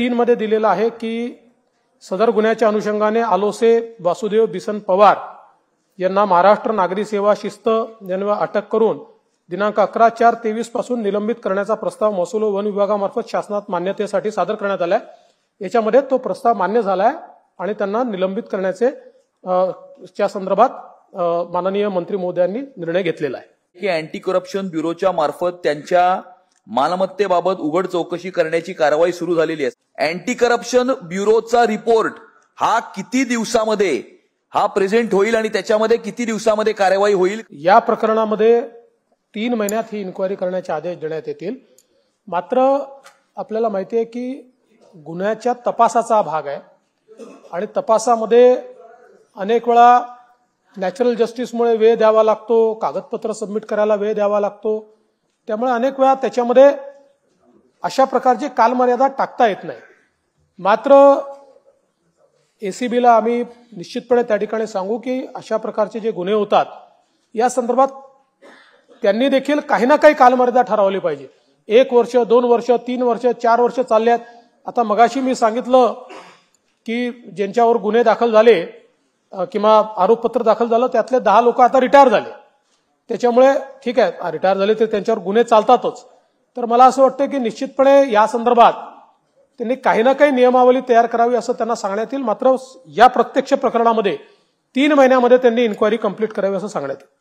तीन मध्ये दिलेलं आहे की सदर गुन्ह्याच्या अनुषंगाने आलोसे वासुदेव बिसन पवार यांना महाराष्ट्र नागरी सेवा शिस्त यांना अटक करून दिनांक अकरा चार तेवीस पासून निलंबित करण्याचा प्रस्ताव महसूल वन विभागामार्फत शासनात मान्यतेसाठी सादर करण्यात आलाय याच्यामध्ये तो प्रस्ताव मान्य झालाय आणि त्यांना निलंबित करण्याचे च्या संदर्भात माननीय मंत्री महोदयांनी निर्णय घेतलेला आहे की अँटी करप्शन ब्युरोच्या मार्फत त्यांच्या मालमत्तेबाबत उघड चौकशी करण्याची कारवाई सुरू झालेली आहे अँटी करप्शन ब्युरोचा रिपोर्ट हा किती दिवसामध्ये हा प्रेझेंट होईल आणि त्याच्यामध्ये किती दिवसामध्ये कार्यवाही होईल या प्रकरणामध्ये तीन महिन्यात ही इन्क्वायरी करण्याचे आदेश देण्यात येतील मात्र आपल्याला माहिती आहे की गुन्ह्याच्या तपासाचा भाग आहे आणि तपासामध्ये अनेक वेळा नॅचरल जस्टिसमुळे वेळ द्यावा लागतो कागदपत्र सबमिट करायला वेळ द्यावा लागतो त्यामुळे अनेक वेळा त्याच्यामध्ये अशा प्रकारची कालमर्यादा टाकता येत नाही मात्र एसीबीला आम्ही निश्चितपणे त्या ठिकाणी सांगू की अशा प्रकारचे जे गुन्हे होतात या संदर्भात त्यांनी देखील काही ना काही कालमर्यादा ठरवली पाहिजे एक वर्ष दोन वर्ष तीन वर्ष चार वर्ष चालल्यात आता मगाशी मी सांगितलं की ज्यांच्यावर गुन्हे दाखल झाले किंवा आरोपपत्र दाखल झालं त्यातले दहा लोक आता रिटायर झाले त्याच्यामुळे ठीक आहे रिटायर झाले तर त्यांच्यावर गुन्हे चालतातच तर मला असं वाटतं की निश्चितपणे या संदर्भात त्यांनी काही ना काही नियमावली तयार करावी असं त्यांना सांगण्यात येईल मात्र या प्रत्यक्ष प्रकरणामध्ये तीन महिन्यामध्ये त्यांनी इन्क्वायरी कंप्लीट करावी असं सांगण्यात येईल